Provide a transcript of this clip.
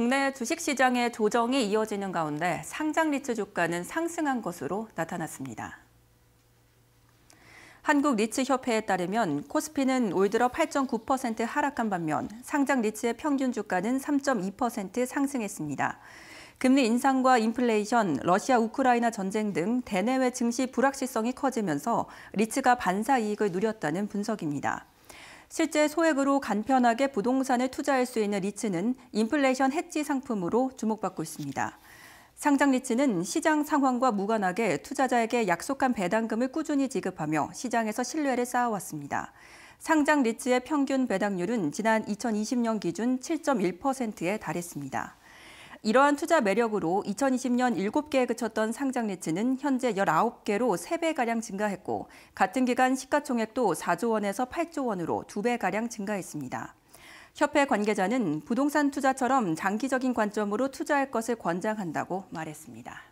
국내 주식시장의 조정이 이어지는 가운데 상장 리츠 주가는 상승한 것으로 나타났습니다. 한국 리츠협회에 따르면 코스피는 올 들어 8.9% 하락한 반면 상장 리츠의 평균 주가는 3.2% 상승했습니다. 금리 인상과 인플레이션, 러시아 우크라이나 전쟁 등 대내외 증시 불확실성이 커지면서 리츠가 반사 이익을 누렸다는 분석입니다. 실제 소액으로 간편하게 부동산에 투자할 수 있는 리츠는 인플레이션 해지 상품으로 주목받고 있습니다. 상장 리츠는 시장 상황과 무관하게 투자자에게 약속한 배당금을 꾸준히 지급하며 시장에서 신뢰를 쌓아왔습니다. 상장 리츠의 평균 배당률은 지난 2020년 기준 7.1%에 달했습니다. 이러한 투자 매력으로 2020년 7개에 그쳤던 상장리츠는 현재 19개로 3배가량 증가했고 같은 기간 시가총액도 4조 원에서 8조 원으로 2배가량 증가했습니다. 협회 관계자는 부동산 투자처럼 장기적인 관점으로 투자할 것을 권장한다고 말했습니다.